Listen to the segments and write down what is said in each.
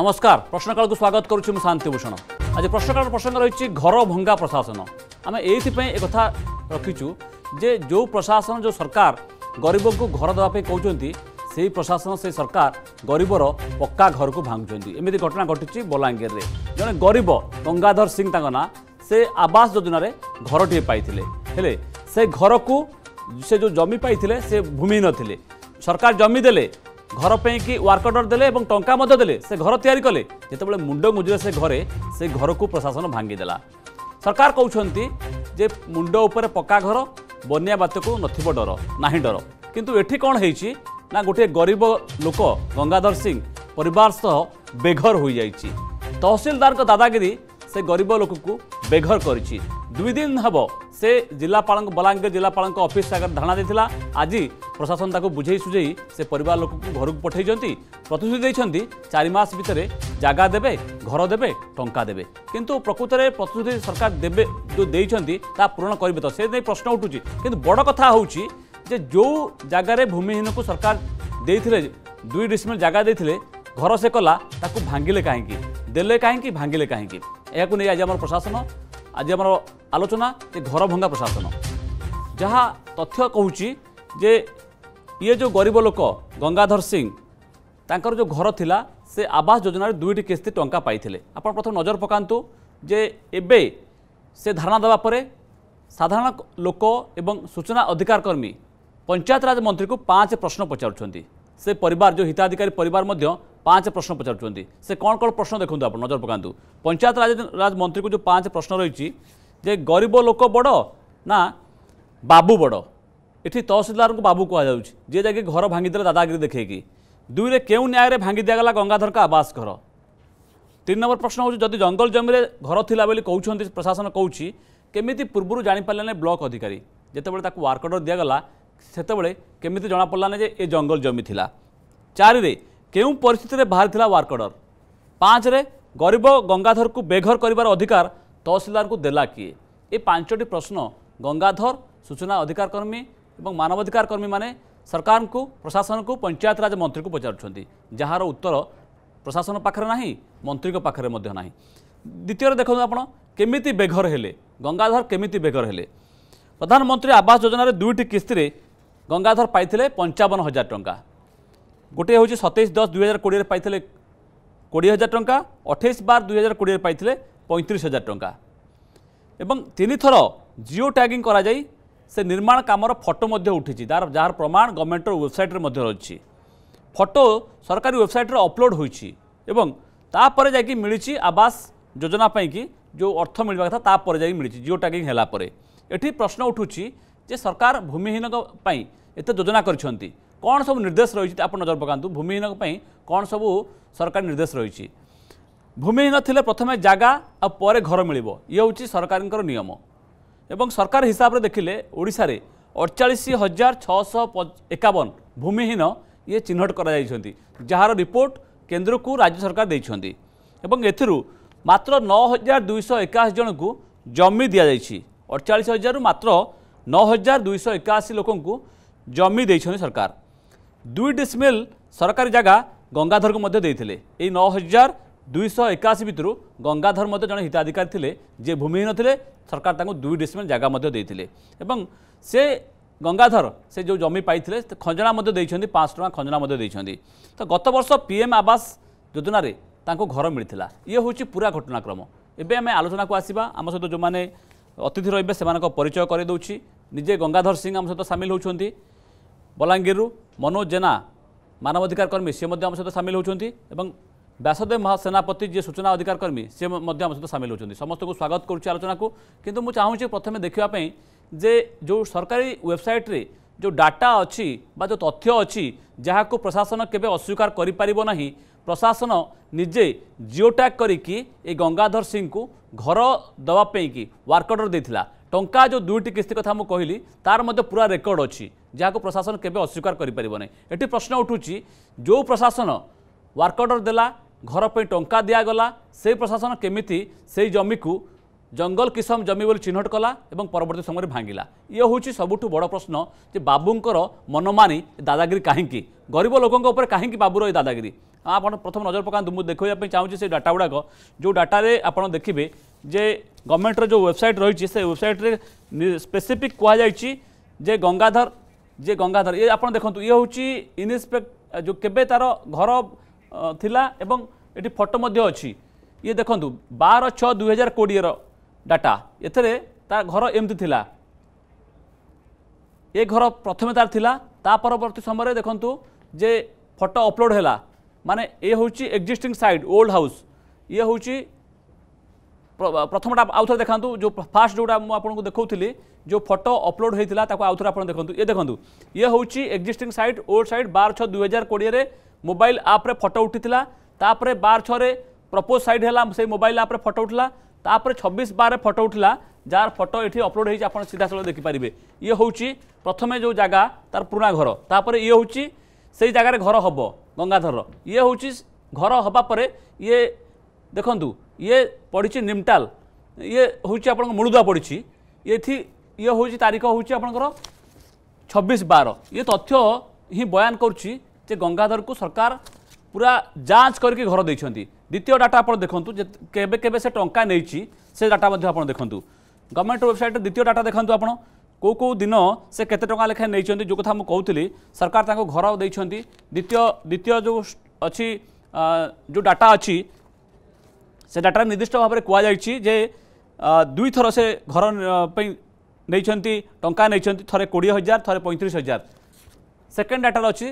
নমস্কার প্রশ্নকালকে স্বাগত করছি মু শান্তিভূষণ আজ প্রশ্নকাল প্রসঙ্গ রয়েছে ঘর ভঙ্গা প্রশাসন আমি এইপাই একথা রাখিছু যে যে প্রশাসন যে সরকার গরিবকে ঘর দেওয়া কৌন সেই প্রশাসন সেই সরকার গরিবর পক্কা ঘরক ভাঙুচার এমিতি ঘটনা ঘটিছে বলাঙ্গীরের জন গরিব গঙ্গাধর সিং তা না সে আবাস যোজনার ঘরটিয়ে পাই হলে সে ঘরকু সে যে জমি পাই সে ভূমি নলে সরকার জমি দেলে ঘর পাইকি ওয়ার্ক অর্ডর দেলে এবং টঙ্কা মধ্যে দেলে সে ঘর তৈরি কলে যেতবে মুন্ড গুঁজিলে সে ঘরে সে ঘরকু প্রশাসন ভাঙ্গিদেলা সরকার কৌঁতে যে মুন্ড উপরে পকা ঘর বন্যা বাত্যকু নথিব ডর না ডর কিন্তু এটি কণ হয়েছি না গোটিয়ে গরিব লোক গঙ্গাধর সিং পরিবার সহ বেঘর হয়ে যাই তহসিলদার দাদাগিরি সে গরিব লোককে বেঘর করেছি দুই দিন হব से जिलापा बलांगीर जिलापा अफिस् आगे धारणा देता आज प्रशासन ताक बुझे सुझे से पर घर को पठे प्रतिश्रुति चारिमास भितर जगह देवे घर देवे टा दे कि प्रकृत में प्रतिश्रुति सरकार दे पूरण करेंगे तो से प्रश्न उठू कि बड़ कथा हूँ जो जगार भूमिहीन को सरकार दे दुई डिस्म जगह दे घर से कला भांगे कहीं दे कहीं भांगे कहीं आज प्रशासन आज ଆଲୋଚନା ଏ ଘର ଭଙ୍ଗା ପ୍ରଶାସନ ଯାହା ତଥ୍ୟ କହୁଛି ଯେ ଇଏ ଯେଉଁ ଗରିବ ଲୋକ ଗଙ୍ଗାଧର ସିଂ ତାଙ୍କର ଯେଉଁ ଘର ଥିଲା ସେ ଆବାସ ଯୋଜନାରେ ଦୁଇଟି କିସ୍ତି ଟଙ୍କା ପାଇଥିଲେ ଆପଣ ପ୍ରଥମ ନଜର ପକାନ୍ତୁ ଯେ ଏବେ ସେ ଧାରଣା ଦେବା ପରେ ସାଧାରଣ ଲୋକ ଏବଂ ସୂଚନା ଅଧିକାର କର୍ମୀ ପଞ୍ଚାୟତରାଜ ମନ୍ତ୍ରୀଙ୍କୁ ପାଞ୍ଚ ପ୍ରଶ୍ନ ପଚାରୁଛନ୍ତି ସେ ପରିବାର ଯେଉଁ ହିତାଧିକାରୀ ପରିବାର ମଧ୍ୟ ପାଞ୍ଚ ପ୍ରଶ୍ନ ପଚାରୁଛନ୍ତି ସେ କ'ଣ କ'ଣ ପ୍ରଶ୍ନ ଦେଖନ୍ତୁ ଆପଣ ନଜର ପକାନ୍ତୁ ପଞ୍ଚାୟତରାଜ ରାଜ ମନ୍ତ୍ରୀଙ୍କୁ ଯେଉଁ ପାଞ୍ଚ ପ୍ରଶ୍ନ ରହିଛି যে গরিব লোক বড় না বাবু বড় এটি তহসিলদারকে বাবু কুযাচ্ছে যে যাকে ঘর ভাঙ্গিদেলে দাদাগিরি দেখেকি দুইরে কেউ ন্যায়ের ভাঙ্গি দিয়াগলা গঙ্গাধর আবাস ঘর তিন নম্বর প্রশ্ন হচ্ছে যদি জঙ্গল জমিরে ঘর লা বলে কৌন প্রশাসন কৌছি কেমিতি পূর্বর জাঁপারে না ব্লক অধিকারী যেতবে তাকে ওয়ার্ক অর্ডর দিয়াগলা সেতবে কেমিতি জনাপড়া না যে এ জঙ্গল জমি লা চারিরে কেউ পরিস্থিতিতে বাহারি লা ওয়ার্ক অর্ডর পাঁচরে গরিব গঙ্গাধরকে বেঘর করবার অধিকার तहसिलदार को देला किए ये पांचटी प्रश्न गंगाधर सूचना अधिकार कर्मी और मानवाधिकार कर्मी मैंने सरकार को प्रशासन को पंचायतराज मंत्री को पचार उत्तर प्रशासन पाखे ना मंत्री पाखे ना द्वितीय देखते आप केमी बेघर हेले गंगाधर केमी बेघर हेले प्रधानमंत्री आवास योजन दुईट किस्ती में गंगाधर पाई पंचावन हजार टाँग गोटे हूँ सतैश दस दुई हजार कोड़े कोड़े हजार टाँह अठाई बार दुई हजार कोड़े পঁয়ত্রিশ হাজার টঙ্কা এবং তিনিথর জিও ট্যাগিং করাযাই সে নির্মাণ কামর ফটো মধ্যে উঠিছে তার যার প্রমাণ গভর্নমেন্টর ওয়েবসাইটরে মধ্যে রয়েছে ফটো সরকারি ওয়েবসাইটরে অপলোড হয়েছি এবং তাপরে যাই মিছি আবাস যোজনা পাইকি যে অর্থ মিলবা কথা তাপরে যাই মিছি জিও ট্যাগিং হেলা পরে এটি প্রশ্ন উঠুছি যে সরকার ভূমিহীন এত যোজনা করছেন কোণ সব নির্দেশ রয়েছে আপনার নজর পকাতু ভূমিহীন কোণ সব সরকার নির্দেশ রয়েছে ভূমিহীন নথিলে প্রথমে জায়গা আপরে ঘর মিলব ইয়ে হচ্ছে সরকারঙ্কর নিয়ম এবং সরকার হিসাবে দেখলে ওড়শার অড়চাশ হাজার ছশ একাবন ভূমিহীন ইয়ে চিহ্নট করা যার রিপোর্ট কেন্দ্রকু রাজ্য সরকার দিয়েছেন এবং এর মাত্র ন হাজার দুইশ একাশি জনক জমি দিয়েছে অড়চাশ হাজার মাত্র ন হাজার দুইশ একাশি লোক জমি দিয়েছেন সরকার দুই ডিসমিল সরকারি জায়গা গঙ্গাধরকে এই ন হাজার ଦୁଇଶହ ଏକାଅଶୀ ଭିତରୁ ଗଙ୍ଗାଧର ମଧ୍ୟ ଜଣେ ହିତାଧିକାରୀ ଥିଲେ ଯିଏ ଭୂମିହୀନ ଥିଲେ ସରକାର ତାଙ୍କୁ ଦୁଇ ଡିସିମିଲ୍ ଜାଗା ମଧ୍ୟ ଦେଇଥିଲେ ଏବଂ ସେ ଗଙ୍ଗାଧର ସେ ଯେଉଁ ଜମି ପାଇଥିଲେ ଖଜଣା ମଧ୍ୟ ଦେଇଛନ୍ତି ପାଞ୍ଚଶହ ଟଙ୍କା ଖଜଣା ମଧ୍ୟ ଦେଇଛନ୍ତି ତ ଗତ ବର୍ଷ ପି ଏମ୍ ଆବାସ ଯୋଜନାରେ ତାଙ୍କୁ ଘର ମିଳିଥିଲା ଇଏ ହେଉଛି ପୁରା ଘଟଣାକ୍ରମ ଏବେ ଆମେ ଆଲୋଚନାକୁ ଆସିବା ଆମ ସହିତ ଯେଉଁମାନେ ଅତିଥି ରହିବେ ସେମାନଙ୍କ ପରିଚୟ କରିଦେଉଛି ନିଜେ ଗଙ୍ଗାଧର ସିଂ ଆମ ସହିତ ସାମିଲ ହେଉଛନ୍ତି ବଲାଙ୍ଗୀରରୁ ମନୋଜ ଜେନା ମାନବାଧିକାର କର୍ମୀ ସିଏ ମଧ୍ୟ ଆମ ସହିତ ସାମିଲ ହେଉଛନ୍ତି ଏବଂ ବ୍ୟାସଦେବ ମହାସେନାପତି ଯିଏ ସୂଚନା ଅଧିକାର କର୍ମୀ ସେ ମଧ୍ୟ ଆମ ସହିତ ସାମିଲ ହେଉଛନ୍ତି ସମସ୍ତଙ୍କୁ ସ୍ୱାଗତ କରୁଛି ଆଲୋଚନାକୁ କିନ୍ତୁ ମୁଁ ଚାହୁଁଛି ପ୍ରଥମେ ଦେଖିବା ପାଇଁ ଯେ ଯେଉଁ ସରକାରୀ ୱେବସାଇଟ୍ରେ ଯେଉଁ ଡାଟା ଅଛି ବା ଯେଉଁ ତଥ୍ୟ ଅଛି ଯାହାକୁ ପ୍ରଶାସନ କେବେ ଅସ୍ୱୀକାର କରିପାରିବ ନାହିଁ ପ୍ରଶାସନ ନିଜେ ଜିଓଟ୍ୟାଗ୍ କରିକି ଏଇ ଗଙ୍ଗାଧର ସିଂଙ୍କୁ ଘର ଦେବା ପାଇଁକି ୱାର୍କ ଅର୍ଡ଼ର ଦେଇଥିଲା ଟଙ୍କା ଯେଉଁ ଦୁଇଟି କିସ୍ତି କଥା ମୁଁ କହିଲି ତାର ମଧ୍ୟ ପୁରା ରେକର୍ଡ଼ ଅଛି ଯାହାକୁ ପ୍ରଶାସନ କେବେ ଅସ୍ୱୀକାର କରିପାରିବ ନାହିଁ ଏଠି ପ୍ରଶ୍ନ ଉଠୁଛି ଯେଉଁ ପ୍ରଶାସନ ୱାର୍କ ଅର୍ଡ଼ର ଦେଲା घर पर टा दिगला से प्रशासन केमी से जमी को जंगल किसम जमी बोली चिन्हट कला और परवर्त समय भांगा ये हूँ सब बड़ प्रश्न जो बाबूंर मनमानी दादागिरी कहीं गरीब लोकों पर कहीं बाबूर ये दादागिरी आप प्रथम नजर पका देखा चाहूँ से डाटा गुड़ाक जो डाटा आप देखिए जे गवर्नमेंटर जो वेबसाइट रही से वेबसाइट स्पेसीफिक कहुई जे गंगाधर जे गंगाधर ये आप देखते ये हूँ इनपेक्ट जो के घर ଥିଲା ଏବଂ ଏଠି ଫଟୋ ମଧ୍ୟ ଅଛି ଇଏ ଦେଖନ୍ତୁ ବାର ଛଅ ଦୁଇ ହଜାର କୋଡ଼ିଏର ଡାଟା ଏଥିରେ ତା ଘର ଏମିତି ଥିଲା ଏ ଘର ପ୍ରଥମେ ତାର ଥିଲା ତା ପରବର୍ତ୍ତୀ ସମୟରେ ଦେଖନ୍ତୁ ଯେ ଫଟୋ ଅପଲୋଡ଼ ହେଲା ମାନେ ଏ ହେଉଛି ଏକ୍ଜିଷ୍ଟିଂ ସାଇଟ୍ ଓଲ୍ଡ ହାଉସ୍ ଇଏ ହେଉଛି ପ୍ରଥମଟା ଆଉଥରେ ଦେଖାନ୍ତୁ ଯେଉଁ ଫାର୍ଷ୍ଟ ଯେଉଁଟା ମୁଁ ଆପଣଙ୍କୁ ଦେଖାଉଥିଲି ଯେଉଁ ଫଟୋ ଅପଲୋଡ଼ ହୋଇଥିଲା ତାକୁ ଆଉଥରେ ଆପଣ ଦେଖନ୍ତୁ ଇଏ ଦେଖନ୍ତୁ ଇଏ ହେଉଛି ଏକ୍ଜିଷ୍ଟିଂ ସାଇଟ୍ ଓଲ୍ଡ ସାଇଟ୍ ବାର ଛଅ ଦୁଇ ହଜାର କୋଡ଼ିଏରେ ମୋବାଇଲ ଆପ୍ରେ ଫଟୋ ଉଠିଥିଲା ତାପରେ ବାର ଛଅରେ ପ୍ରପୋଜ ସାଇଟ୍ ହେଲା ସେଇ ମୋବାଇଲ ଆପ୍ରେ ଫଟୋ ଉଠିଲା ତାପରେ ଛବିଶ ବାରରେ ଫଟୋ ଉଠିଲା ଯାହାର ଫଟୋ ଏଠି ଅପଲୋଡ଼ ହେଇଛି ଆପଣ ସିଧାସଳଖ ଦେଖିପାରିବେ ଇଏ ହେଉଛି ପ୍ରଥମେ ଯେଉଁ ଜାଗା ତାର ପୁରୁଣା ଘର ତାପରେ ଇଏ ହେଉଛି ସେଇ ଜାଗାରେ ଘର ହେବ ଗଙ୍ଗାଧରର ଇଏ ହେଉଛି ଘର ହେବା ପରେ ଇଏ ଦେଖନ୍ତୁ ଇଏ ପଡ଼ିଛି ନିମଟାଲ ଇଏ ହେଉଛି ଆପଣଙ୍କ ମୂଳଦୁଆ ପଡ଼ିଛି ଏଠି ଇଏ ହେଉଛି ତାରିଖ ହେଉଛି ଆପଣଙ୍କର ଛବିଶ ବାର ଇଏ ତଥ୍ୟ ହିଁ ବୟାନ କରୁଛି যে গঙ্গাধরকু সরকার পুরা যাঞ্চ করি ঘর দিয়েছেন দ্বিতীয় ডাটা আপনার দেখুন কেবে কেবে সে টঙ্কা নেইছি সে ডাটা আপনার দেখুন গভর্নমেন্ট ওয়েবসাইটে দ্বিতীয় ডাটা দেখুন আপনার কেউ কেউ দিন সে কেতে টাকা লেখায় নিয়েছেন যে কথা কৌলি সরকার তাঁর ঘর দিয়েছেন দ্বিতীয় দ্বিতীয় যে অছি যে ডাটা অছি সে ডাটার নির্দিষ্ট ভাবে কুযাই যে দুইথর সে ঘর নেইছেন টঙ্কা নেইছেন থরে কোড়ি হাজার থরে পঁয়ত্রিশ হাজার সেকেন্ড ডাটার অছি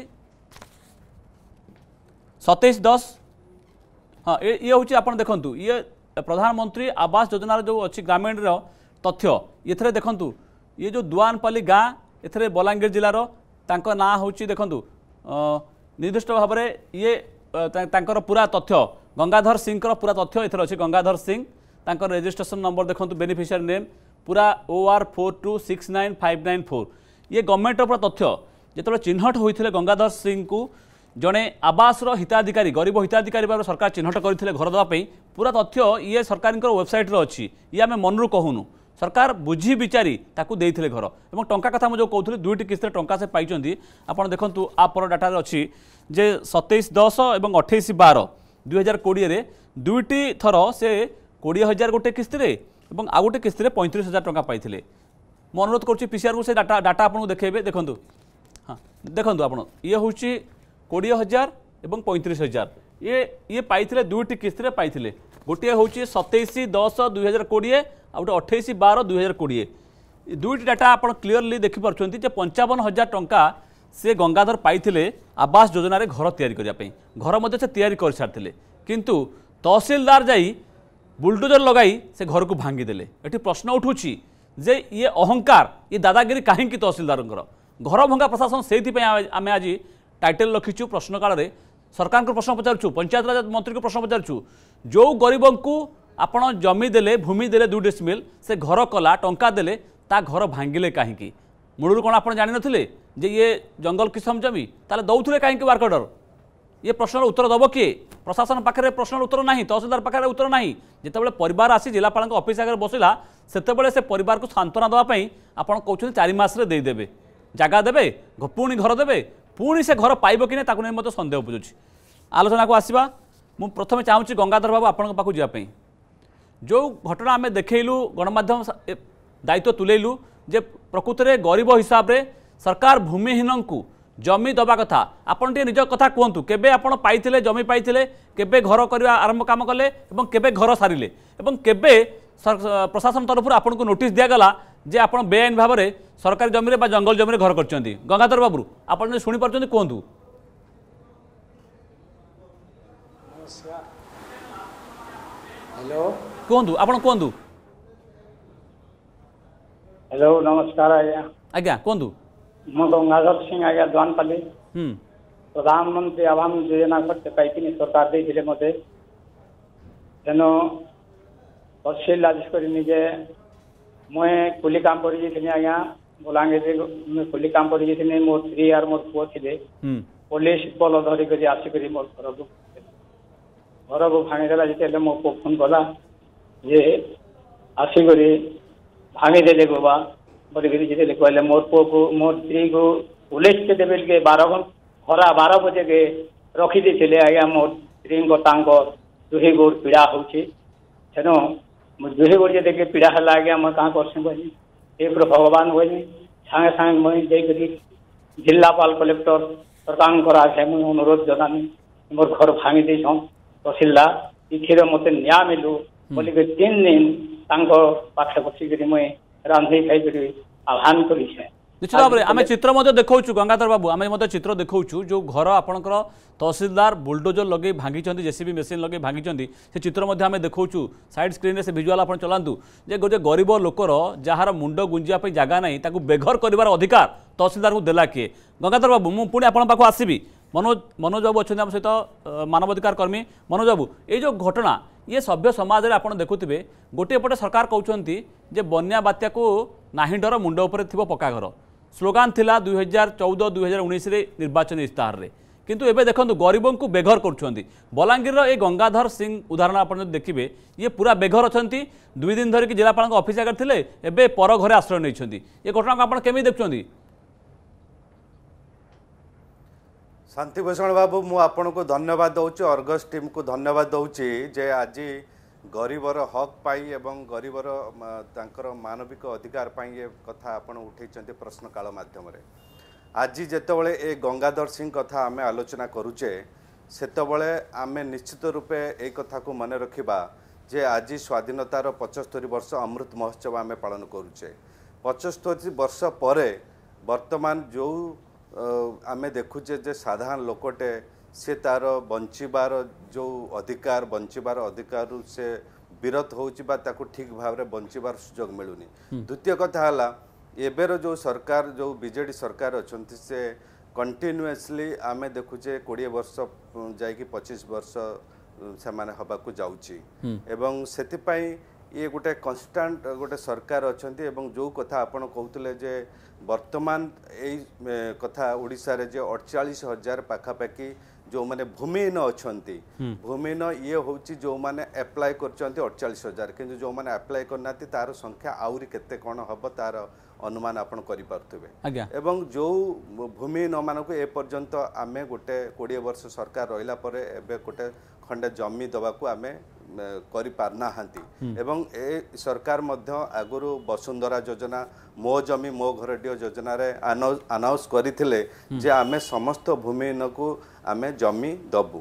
ସତେଇଶ ଦଶ ହଁ ଇଏ ହେଉଛି ଆପଣ ଦେଖନ୍ତୁ ଇଏ ପ୍ରଧାନମନ୍ତ୍ରୀ ଆବାସ ଯୋଜନାର ଯେଉଁ ଅଛି ଗ୍ରାମୀଣର ତଥ୍ୟ ଏଥିରେ ଦେଖନ୍ତୁ ଇଏ ଯେଉଁ ଦୁଆନପାଲି ଗାଁ ଏଥିରେ ବଲାଙ୍ଗୀର ଜିଲ୍ଲାର ତାଙ୍କ ନାଁ ହେଉଛି ଦେଖନ୍ତୁ ନିର୍ଦ୍ଦିଷ୍ଟ ଭାବରେ ଇଏ ତାଙ୍କର ପୁରା ତଥ୍ୟ ଗଙ୍ଗାଧର ସିଂଙ୍କର ପୁରା ତଥ୍ୟ ଏଥିରେ ଅଛି ଗଙ୍ଗାଧର ସିଂ ତାଙ୍କର ରେଜିଷ୍ଟ୍ରେସନ୍ ନମ୍ବର ଦେଖନ୍ତୁ ବେନିଫିସିଆରୀ ନେମ୍ ପୁରା O R four two six nine five nine four ଇଏ ଗଭର୍ଣ୍ଣମେଣ୍ଟର ପୁରା ତଥ୍ୟ ଯେତେବେଳେ ଚିହ୍ନଟ ହୋଇଥିଲେ ଗଙ୍ଗାଧର ସିଂଙ୍କୁ জনে আবাসর হিতাধিকারী গরিব হিতাধিকারী ভাবে সরকার চিহ্নট করে ঘর দেওয়া পুরা তথ্য ইয়ে সরকারের ওয়েবসাইট্রে অছি ইয়ে আমি মনরু কহুনু সরকার বুঝি বিচারি তাকে দিয়ে ঘর এবং টঙ্কা কথা মু কৌলি দুইটি কিস্তিতে টঙ্কা সে পাই আপনার দেখুন আপর ডাটার অছি যে সতেইশ দশ এবং অঠেইশ বার দুই হাজার কোড়িয়ে দুইটি থর সে কোড়িয়ে হাজার গোটে কিস্তিতে এবং আউ গোটে কিস্তিতে পঁয়ত্রিশ হাজার টঙ্কা পাই মু অনুরোধ করছি পিসিআর সে ডাটা ডাটা আপনার দেখবে দেখুন হ্যাঁ দেখুন আপনার ইয়ে হচ্ছে कोड़े हजार एवं पैंतीस हजार ये ये पाई दुईट किस्ती में पाई गोटे हूँ सतैश दस दुई हजार कोड़े आ गए अठाईस बार दुई हजार कोड़े दुईट डाटा आप क्लीयरली देखिपे पंचावन हजार टाँचा से गंगाधर पाई आवास योजन घर या घर से सारी कि तहसिलदार जा बुलडोजर लगाई से घर को भांगीदे ये प्रश्न उठू जे ये अहंकार ये दादागिरी कहीं तहसिलदार घर भंगा प्रशासन से आम आज ଟାଇଟେଲ ରଖିଛୁ ପ୍ରଶ୍ନକାଳରେ ସରକାରଙ୍କୁ ପ୍ରଶ୍ନ ପଚାରୁଛୁ ପଞ୍ଚାୟତରାଜ ମନ୍ତ୍ରୀଙ୍କୁ ପ୍ରଶ୍ନ ପଚାରୁଛୁ ଯେଉଁ ଗରିବଙ୍କୁ ଆପଣ ଜମି ଦେଲେ ଭୂମି ଦେଲେ ଦୁଇ ଡେସିମିଲ ସେ ଘର କଲା ଟଙ୍କା ଦେଲେ ତା ଘର ଭାଙ୍ଗିଲେ କାହିଁକି ମୂଳରୁ କ'ଣ ଆପଣ ଜାଣିନଥିଲେ ଯେ ଇଏ ଜଙ୍ଗଲ କିସମ ଜମି ତାହେଲେ ଦେଉଥିଲେ କାହିଁକି ୱାର୍କ ଅର୍ଡ଼ର ଇଏ ପ୍ରଶ୍ନର ଉତ୍ତର ଦେବ କିଏ ପ୍ରଶାସନ ପାଖରେ ପ୍ରଶ୍ନର ଉତ୍ତର ନାହିଁ ତହସିଲଦାର ପାଖରେ ଉତ୍ତର ନାହିଁ ଯେତେବେଳେ ପରିବାର ଆସି ଜିଲ୍ଲାପାଳଙ୍କ ଅଫିସ୍ ଆଗରେ ବସିଲା ସେତେବେଳେ ସେ ପରିବାରକୁ ସାନ୍ତ୍ୱନା ଦେବା ପାଇଁ ଆପଣ କହୁଛନ୍ତି ଚାରି ମାସରେ ଦେଇଦେବେ ଜାଗା ଦେବେ ପୁଣି ଘର ଦେବେ ପୁଣି ସେ ଘର ପାଇବ କି ନାହିଁ ତାକୁ ନେଇ ମୋତେ ସନ୍ଦେହ ଉପୁଜୁଛି ଆଲୋଚନାକୁ ଆସିବା ମୁଁ ପ୍ରଥମେ ଚାହୁଁଛି ଗଙ୍ଗାଧର ବାବୁ ଆପଣଙ୍କ ପାଖକୁ ଯିବା ପାଇଁ ଯେଉଁ ଘଟଣା ଆମେ ଦେଖାଇଲୁ ଗଣମାଧ୍ୟମ ଦାୟିତ୍ୱ ତୁଲାଇଲୁ ଯେ ପ୍ରକୃତରେ ଗରିବ ହିସାବରେ ସରକାର ଭୂମିହୀନଙ୍କୁ ଜମି ଦେବା କଥା ଆପଣ ଟିକିଏ ନିଜ କଥା କୁହନ୍ତୁ କେବେ ଆପଣ ପାଇଥିଲେ ଜମି ପାଇଥିଲେ କେବେ ଘର କରିବା ଆରମ୍ଭ କାମ କଲେ ଏବଂ କେବେ ଘର ସାରିଲେ ଏବଂ କେବେ ପ୍ରଶାସନ ତରଫରୁ ଆପଣଙ୍କୁ ନୋଟିସ୍ ଦିଆଗଲା যে আপনার বেআইন ভাবে সরকারি জমিরে বা জঙ্গল জমিরে ঘর করছেন গঙ্গাধর বাবু আপনার যদি শুনেপারছেন কুহতু কুহতু আপনার কুহতু হ্যালো নমস্কার আজ্ঞা আজ্ঞা কুহতু গঙ্গাধর সিং আজ্ঞা দোয়ানপালি হুম প্রধানমন্ত্রী আবাস যোজনা করতে পাইকি সরকার দিয়েছিলে মতে যেন তহসিল রাজ করে নিজে ମୁଇଁ କୁଲି କାମ କରି ଯାଇଥିଲି ଆଜ୍ଞା ବଲାଙ୍ଗୀରରେ ମୁଇଁ କୁଲି କାମ କରି ଯାଇଥିଲି ମୋ ସ୍ତ୍ରୀ ଆର୍ ମୋର ପୁଅ ଥିଲେ ପୋଲିସ ବଲ ଧରିକରି ଆସିକରି ମୋର ଘରକୁ ଘରକୁ ଭାଙ୍ଗିଦେଲା ଯେତେବେଳେ ମୋ ପୁଅ ଫୋନ୍ କଲା ଯେ ଆସିକରି ଭାଙ୍ଗିଦେଲେ ଗୋବା ବୋଲିକରି ଯେତେବେଳେ କହିଲେ ମୋର ପୁଅକୁ ମୋ ସ୍ତ୍ରୀକୁ ପୋଲିସକେ ଦେବେଲକେ ବାର ଖରା ବାର ବଜେକେ ରଖିଦେଇଥିଲେ ଆଜ୍ଞା ମୋ ସ୍ତ୍ରୀଙ୍କ ତାଙ୍କ ଦୁହି ଗୋଡ଼ ପୀଡ଼ା ହେଉଛି ତେଣୁ ଦୁହେଁ ଗୋଟିଏ ଦେଖି ପୀଡ଼ା ହେଲା ଆଜ୍ଞା ମୁଇଁ କାଁ କର୍ସି କହିଲି ହେ ପ୍ରଭୁ ଭଗବାନ କହିଲି ସାଙ୍ଗେ ସାଙ୍ଗେ ମୁଇଁ ଯାଇକରି ଜିଲ୍ଲାପାଳ କଲେକ୍ଟର ସରକାରଙ୍କର ଆଗେ ମୁଇଁ ଅନୁରୋଧ ଜଣାମି ମୋର ଘର ଭାଙ୍ଗି ଦେଇଛନ୍ ତହସିଲଦାର ଏଥିର ମୋତେ ନ୍ୟାୟ ମିଲୁ ବୋଲିକରି ତିନି ଦିନ ତାଙ୍କ ପାଖରେ ବସିକିରି ମୁଇଁ ରାନ୍ଧି ଖାଇକରି ଆହ୍ୱାନ କରିଛେ নিশ্চিত ভাবে আমি চিত্র দেখাচ্ছু গঙ্গাধর বাবু আমি চিত্র দেখাচ্ছু যে ঘর আপনার তহসিলদার বুলডোজর লগাই ভাঙ্গি জেসিবি মেসিন লগাই ভাঙ্গি সে চিত্র আমি দেখাচ্ছু সাইড স্ক্রিনে সে ভিজুয়াল আপনার চলান্তু যে গোটে গরিব লোকর যার মুন্ড গুঞ্জা জায়গা নাই তাকে বেঘর করবার অধিকার তহসিলদার দেলা কিয়ে গঙ্গাধর বাবু মু পুঁ আপনার পাখ আসবি মনোজ মনোজ বাবু অনেক আমার সহ মানবাধিকার কর্মী মনোজ বাবু এই যে ঘটনা ইয়ে সভ্য সমাজের আপনার দেখুবে গোটিয়ে পটে সরকার কৌন যে বন্যা বাত্যাকে না ডর মুন্ড উপরে থাকবে পকা ঘর ସ୍ଲୋଗାନ ଥିଲା ଦୁଇ ହଜାର ଚଉଦ ଦୁଇ ହଜାର ଉଣେଇଶରେ ନିର୍ବାଚନୀ ଇସ୍ତାହାରରେ କିନ୍ତୁ ଏବେ ଦେଖନ୍ତୁ ଗରିବଙ୍କୁ ବେଘର କରୁଛନ୍ତି ବଲାଙ୍ଗୀରର ଏ ଗଙ୍ଗାଧର ସିଂ ଉଦାହରଣ ଆପଣ ଯଦି ଦେଖିବେ ଇଏ ପୁରା ବେଘର ଅଛନ୍ତି ଦୁଇ ଦିନ ଧରିକି ଜିଲ୍ଲାପାଳଙ୍କ ଅଫିସ୍ ଆଗରେ ଥିଲେ ଏବେ ପର ଘରେ ଆଶ୍ରୟ ନେଇଛନ୍ତି ଏ ଘଟଣାକୁ ଆପଣ କେମିତି ଦେଖୁଛନ୍ତି ଶାନ୍ତି ଭୂଷଣ ବାବୁ ମୁଁ ଆପଣଙ୍କୁ ଧନ୍ୟବାଦ ଦେଉଛି ଅର୍ଗସ୍ ଟିମ୍କୁ ଧନ୍ୟବାଦ ଦେଉଛି ଯେ ଆଜି ଗରିବର ହକ୍ ପାଇଁ ଏବଂ ଗରିବର ତାଙ୍କର ମାନବିକ ଅଧିକାର ପାଇଁ ଏ କଥା ଆପଣ ଉଠାଇଛନ୍ତି ପ୍ରଶ୍ନକାଳ ମାଧ୍ୟମରେ ଆଜି ଯେତେବେଳେ ଏ ଗଙ୍ଗାଧର ସିଂ କଥା ଆମେ ଆଲୋଚନା କରୁଛେ ସେତେବେଳେ ଆମେ ନିଶ୍ଚିତ ରୂପେ ଏ କଥାକୁ ମନେ ରଖିବା ଯେ ଆଜି ସ୍ୱାଧୀନତାର ପଞ୍ଚସ୍ତରୀ ବର୍ଷ ଅମୃତ ମହୋତ୍ସବ ଆମେ ପାଳନ କରୁଛେ ପଞ୍ଚସ୍ତରି ବର୍ଷ ପରେ ବର୍ତ୍ତମାନ ଯେଉଁ ଆମେ ଦେଖୁଛେ ଯେ ସାଧାରଣ ଲୋକଟେ ସେ ତାର ବଞ୍ଚିବାର ଯେଉଁ ଅଧିକାର ବଞ୍ଚିବାର ଅଧିକାରରୁ ସେ ବିରତ ହେଉଛି ବା ତାକୁ ଠିକ୍ ଭାବରେ ବଞ୍ଚିବାର ସୁଯୋଗ ମିଳୁନି ଦ୍ୱିତୀୟ କଥା ହେଲା ଏବେର ଯେଉଁ ସରକାର ଯେଉଁ ବିଜେଡ଼ି ସରକାର ଅଛନ୍ତି ସେ କଣ୍ଟିନ୍ୟୁଅସ୍ଲି ଆମେ ଦେଖୁଛେ କୋଡ଼ିଏ ବର୍ଷ ଯାଇକି ପଚିଶ ବର୍ଷ ସେମାନେ ହେବାକୁ ଯାଉଛି ଏବଂ ସେଥିପାଇଁ ଇଏ ଗୋଟେ କନଷ୍ଟାଣ୍ଟ ଗୋଟେ ସରକାର ଅଛନ୍ତି ଏବଂ ଯେଉଁ କଥା ଆପଣ କହୁଥିଲେ ଯେ ବର୍ତ୍ତମାନ ଏଇ କଥା ଓଡ଼ିଶାରେ ଯେ ଅଡ଼ଚାଳିଶ ହଜାର ପାଖାପାଖି ଯେଉଁମାନେ ଭୂମିହୀନ ଅଛନ୍ତି ଭୂମିହୀନ ଇଏ ହେଉଛି ଯେଉଁମାନେ ଆପ୍ଲାଏ କରିଛନ୍ତି ଅଠଚାଳିଶ ହଜାର କିନ୍ତୁ ଯେଉଁମାନେ ଆପ୍ଲାଏ କରିନାହାନ୍ତି ତାର ସଂଖ୍ୟା ଆହୁରି କେତେ କ'ଣ ହେବ ତାର ଅନୁମାନ ଆପଣ କରିପାରୁଥିବେ ଏବଂ ଯେଉଁ ଭୂମିହୀନମାନଙ୍କୁ ଏପର୍ଯ୍ୟନ୍ତ ଆମେ ଗୋଟେ କୋଡ଼ିଏ ବର୍ଷ ସରକାର ରହିଲା ପରେ ଏବେ ଗୋଟେ ଖଣ୍ଡେ ଜମି ଦେବାକୁ ଆମେ କରିପାରୁନାହାନ୍ତି ଏବଂ ଏ ସରକାର ମଧ୍ୟ ଆଗରୁ ବସୁନ୍ଧରା ଯୋଜନା ମୋ ଜମି ମୋ ଘରଟିଏ ଯୋଜନାରେ ଆନାଉନ୍ସ କରିଥିଲେ ଯେ ଆମେ ସମସ୍ତ ଭୂମିହୀନକୁ ଆମେ ଜମି ଦେବୁ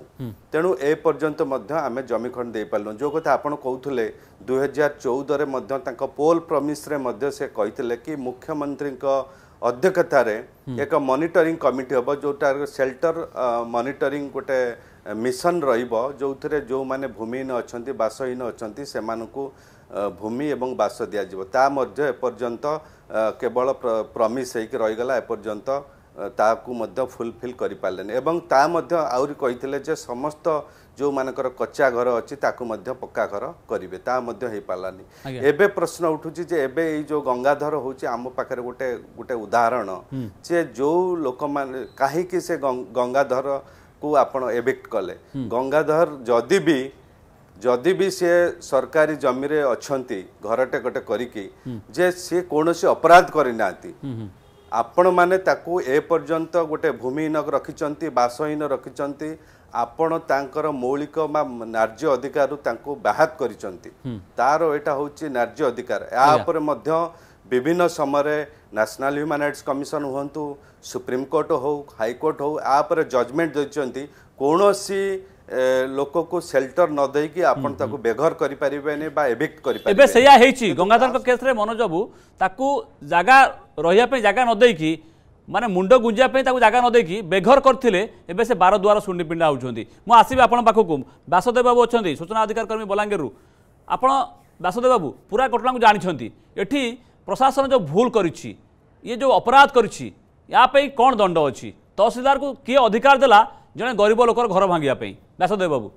ତେଣୁ ଏ ପର୍ଯ୍ୟନ୍ତ ମଧ୍ୟ ଆମେ ଜମି ଖଣ୍ଡ ଦେଇପାରିଲୁ ଯେଉଁ କଥା ଆପଣ କହୁଥିଲେ ଦୁଇହଜାର ଚଉଦରେ ମଧ୍ୟ ତାଙ୍କ ପୋଲ୍ ପ୍ରମିସ୍ରେ ମଧ୍ୟ ସେ କହିଥିଲେ କି ମୁଖ୍ୟମନ୍ତ୍ରୀଙ୍କ ଅଧ୍ୟକ୍ଷତାରେ ଏକ ମନିଟରିଂ କମିଟି ହେବ ଯେଉଁଟା ସେଲ୍ଟର ମନିଟରିଂ ଗୋଟେ ମିଶନ ରହିବ ଯେଉଁଥିରେ ଯେଉଁମାନେ ଭୂମିହୀନ ଅଛନ୍ତି ବାସହୀନ ଅଛନ୍ତି ସେମାନଙ୍କୁ ଭୂମି ଏବଂ ବାସ ଦିଆଯିବ ତା ମଧ୍ୟ ଏପର୍ଯ୍ୟନ୍ତ କେବଳ ପ୍ରମିସ ହେଇକି ରହିଗଲା ଏପର୍ଯ୍ୟନ୍ତ ତାକୁ ମଧ୍ୟ ଫୁଲଫିଲ୍ କରିପାରିଲେନି ଏବଂ ତା ମଧ୍ୟ ଆହୁରି କହିଥିଲେ ଯେ ସମସ୍ତ ଯେଉଁମାନଙ୍କର କଚା ଘର ଅଛି ତାକୁ ମଧ୍ୟ ପକ୍କା ଘର କରିବେ ତା ମଧ୍ୟ ହେଇପାରିଲାନି ଏବେ ପ୍ରଶ୍ନ ଉଠୁଛି ଯେ ଏବେ ଏଇ ଯେଉଁ ଗଙ୍ଗାଧର ହେଉଛି ଆମ ପାଖରେ ଗୋଟେ ଗୋଟେ ଉଦାହରଣ ଯେ ଯେଉଁ ଲୋକମାନେ କାହିଁକି ସେ ଗଙ୍ଗାଧର କୁ ଆପଣ ଏଭିକ୍ଟ କଲେ ଗଙ୍ଗାଧର ଯଦି ବି ଯଦି ବି ସିଏ ସରକାରୀ ଜମିରେ ଅଛନ୍ତି ଘରଟେ ଗୋଟେ କରିକି ଯେ ସିଏ କୌଣସି ଅପରାଧ କରିନାହାନ୍ତି ଆପଣମାନେ ତାକୁ ଏପର୍ଯ୍ୟନ୍ତ ଗୋଟେ ଭୂମିହୀନ ରଖିଛନ୍ତି ବାସହୀନ ରଖିଛନ୍ତି ଆପଣ ତାଙ୍କର ମୌଳିକ ବା ନାର୍ଯ୍ୟ ଅଧିକାରରୁ ତାଙ୍କୁ ବାହାତ କରିଛନ୍ତି ତାର ଏଇଟା ହେଉଛି ନାର୍ଯ୍ୟ ଅଧିକାର ଏହା ଉପରେ ମଧ୍ୟ ବିଭିନ୍ନ ସମୟରେ ନ୍ୟାସନାଲ୍ ହ୍ୟୁମାନ ରାଇଟ୍ସ କମିଶନ ହୁଅନ୍ତୁ ସୁପ୍ରିମକୋର୍ଟ ହେଉ ହାଇକୋର୍ଟ ହେଉ ଆ ଉପରେ ଜଜମେଣ୍ଟ ଦେଇଛନ୍ତି କୌଣସି ଲୋକକୁ ସେଲ୍ଟର ନ ଦେଇକି ଆପଣ ତାକୁ ବେଘର କରିପାରିବେନି ବା ଏଭିକ୍ଟ କରିପାରିବେ ଏବେ ସେଇଆ ହେଇଛି ଗଙ୍ଗାଧରଙ୍କ କେସ୍ରେ ମନୋଜ ବାବୁ ତାକୁ ଜାଗା ରହିବା ପାଇଁ ଜାଗା ନ ଦେଇକି ମାନେ ମୁଣ୍ଡ ଗୁଞ୍ଜିବା ପାଇଁ ତାକୁ ଜାଗା ନ ଦେଇକି ବେଘର କରିଥିଲେ ଏବେ ସେ ବାର ଦ୍ୱାର ଶୂନ୍ୟ ପିଣ୍ଡା ହେଉଛନ୍ତି ମୁଁ ଆସିବି ଆପଣଙ୍କ ପାଖକୁ ବାସଦେବ ବାବୁ ଅଛନ୍ତି ସୂଚନା ଅଧିକାର କର୍ମୀ ବଲାଙ୍ଗୀରରୁ ଆପଣ ବାସଦେବ ବାବୁ ପୁରା ଘଟଣାକୁ ଜାଣିଛନ୍ତି ଏଠି ପ୍ରଶାସନ ଯେଉଁ ଭୁଲ କରିଛି ଇଏ ଯେଉଁ ଅପରାଧ କରିଛି यापाई कौन दंड अच्छी तहसिलदार को किए अधिकार देला जड़े गरीब लोकर घर भांगापी व्यासदेव बाबू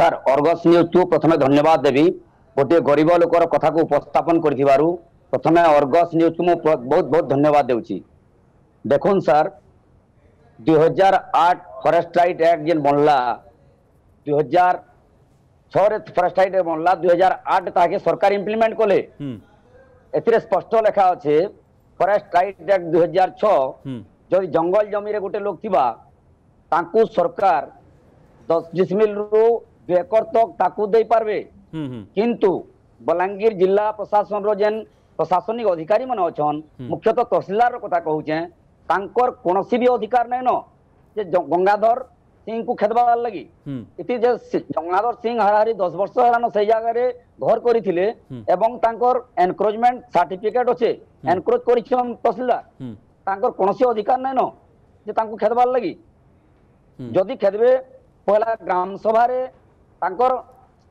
ସାର୍ ଅର୍ଗସ୍ ନ୍ୟୁଜ୍କୁ ପ୍ରଥମେ ଧନ୍ୟବାଦ ଦେବି ଗୋଟିଏ ଗରିବ ଲୋକର କଥାକୁ ଉପସ୍ଥାପନ କରିଥିବାରୁ ପ୍ରଥମେ ଅର୍ଗସ୍ ନ୍ୟୁଜ୍କୁ ମୁଁ ବହୁତ ବହୁତ ଧନ୍ୟବାଦ ଦେଉଛି ଦେଖୁନ୍ ସାର୍ ଦୁଇହଜାର ଆଠ ଫରେଷ୍ଟ ରାଇଟ୍ ଆକ୍ଟ ଯେନ୍ ବନଲା ଦୁଇହଜାର ଛଅରେ ଫରେଷ୍ଟ ରାଇଟ୍ ବନଲା ଦୁଇହଜାର ଆଠ ତାହାକେ ସରକାର ଇମ୍ପ୍ଲିମେଣ୍ଟ କଲେ ଏଥିରେ ସ୍ପଷ୍ଟ ଲେଖା ଅଛେ ফরেস্ট রাইট আক্ট দুই হাজার ছ যদি জঙ্গল জমিরে গোটে লোক থিবা তাঁকু সরকার দশ ডিসমিল রু দুই একর তক তাকু দেই পারবে কিন্তু বলাঙ্গীর জিল্লা প্রশাসন র যেন প্রশাসনিক অধিকারী মানে অছন মুখ্যতঃ তহসিলদার কথা কহুছে তাঙ্কর কোনসি বি অধিকার নাই ন যে গঙ্গাধর সিংকু খেদবার লাগি এটি যে জঙ্গাধর সিং হারাহারি দশ বর্ষ হেলান সেই জায়গায় ঘর করে এবং তাঁর এনক্রোচমেন্ট সার্টিফিকেট অছে এনক্রোচ করেছেন তহসিলদার তাঁর কোণী অধিকার নাই ন যে তাঁকু খেদবার লাগি যদি খেদবে পহলা গ্রাম সভারে তাঁর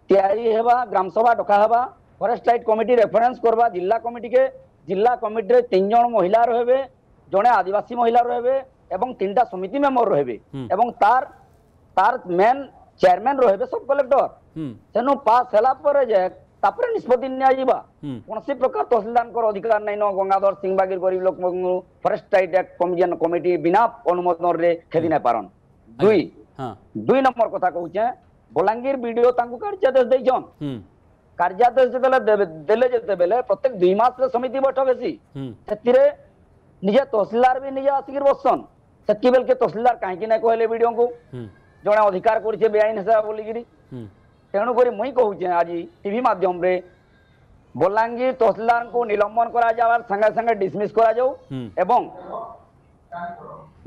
তৈরি হওয়া গ্রাম সভা ডকা হওয়া ফরেস্ট লাইট কমিটি রেফরেন্স করবা জিলা কমিটিকে জিলা কমিটিরে তিনজন মহিলা রহবে জনে আদিবাসী মহিলা রহবে এবং তিনটা সমিতি মেম্বর রহবে এবং তার ତାର ମେନ୍ ଚେୟାରମ୍ୟାନ ରହିବେ ସବ୍ କଲେକ୍ଟର ସେନୁ ପାସ୍ ହେଲା ପରେ ଯେ ତାପରେ ନିଷ୍ପତ୍ତି ନିଆଯିବା କୌଣସି ପ୍ରକାର ତହସିଲଦାରଙ୍କର ଅଧିକାର ନାଇଁନ ଗଙ୍ଗାଧର ସିଂ ବାଗିର ଗରିବ ଲୋକଙ୍କୁ ଫରେଷ୍ଟ ଟାଇଟ୍ କମିଜନ କମିଟି ବିନା ଅନୁମୋଦନରେ ଖେଦି ନାଇଁ ପାରନ୍ ଦୁଇ ଦୁଇ ନମ୍ବର କଥା କହୁଛେ ବଲାଙ୍ଗୀର ବିଡିଓ ତାଙ୍କୁ କାର୍ଯ୍ୟାଦେଶ ଦେଇଛନ୍ କାର୍ଯ୍ୟାଦେଶ ଯେତେବେଳେ ଦେଲେ ଯେତେବେଳେ ପ୍ରତ୍ୟେକ ଦୁଇ ମାସରେ ସମିତି ବୈଠକ ହେସି ସେଥିରେ ନିଜେ ତହସିଲଦାର ବି ନିଜେ ଆସିକିରି ବସଛନ୍ ସେତିକି ବେଲକେ ତହସିଲଦାର କାହିଁକି ନାଇଁ କହିଲେ ବିଡିଓଙ୍କୁ জনে অধিকার করছে বেআইন হিসাবে বলিকি তেণুকরি মুই কুচে আজ টিভি মাধ্যমে বলাঙ্গীর তহসিলদারকে নিলম্বন করা যাওয়ার সঙ্গে সঙ্গে ডিসমিস করা যাও এবং